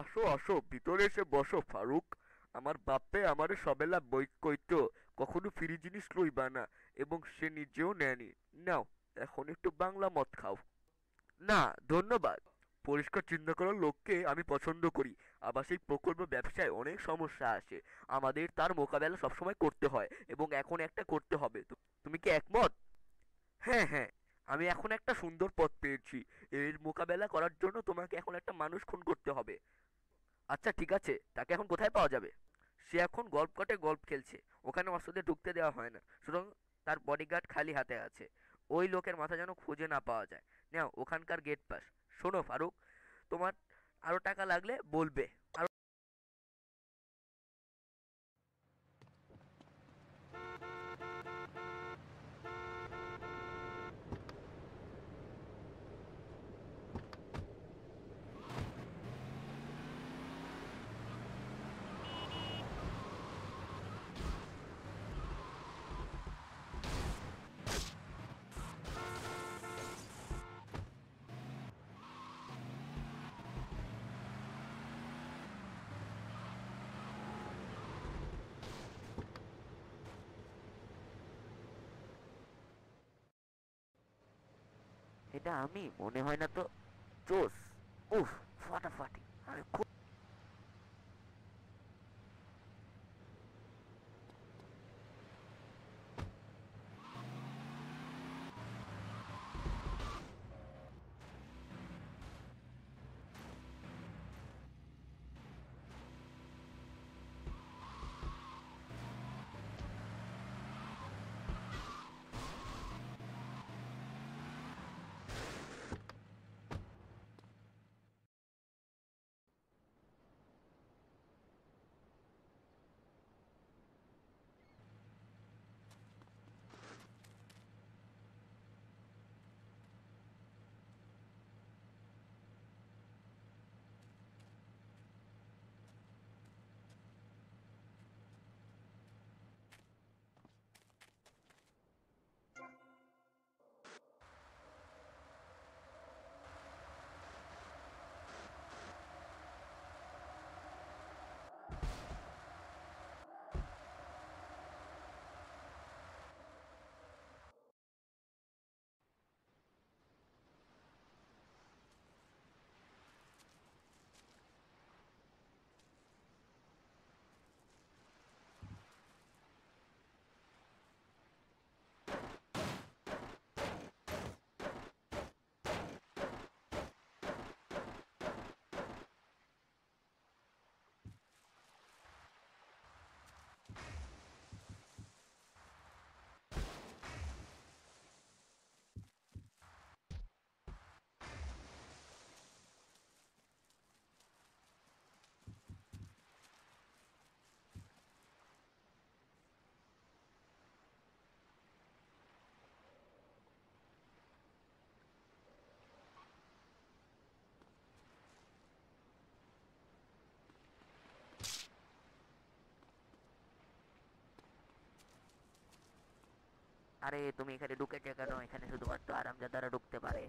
আসো আসো ভিতরে এসে বসো ফারুক আমার বাপে আমারে সবেলা বই কইত কখনো ফ্রি জিনিস লইবা না এবং সে নিজেও নেয়নি নাও এখন একটু বাংলা মদ খাও না ধন্যবাদ পরিষ্কার চিন্তা করার লোককে আমি পছন্দ করি আবার সেই প্রকল্প ব্যবসায় অনেক সমস্যা আসে আমাদের তার মোকাবেলা সবসময় করতে হয় এবং এখন একটা করতে হবে তুমি কি একমত হ্যাঁ হ্যাঁ আমি এখন একটা সুন্দর পথ পেয়েছি এর মোকাবেলা করার জন্য তোমাকে এখন একটা মানুষ খুন করতে হবে আচ্ছা ঠিক আছে তাকে এখন কোথায় পাওয়া যাবে সে এখন গল্প কটে গল্প খেলছে ওখানে অস্ত্রদের ঢুকতে দেওয়া হয় না সুতরাং তার বডিগার্ড খালি হাতে আছে ওই লোকের মাথা যেন খুঁজে না পাওয়া যায় নাও ওখানকার গেট পাস শোনো ফারুক তোমার আরও টাকা লাগলে বলবে এটা আমি মনে হয় না তো চোস উফ ফাটাফাটি আমি খুব আরে তুমি এখানে ঢুকেছে কেন এখানে শুধুমাত্র আরামজাদারা ঢুকতে পারে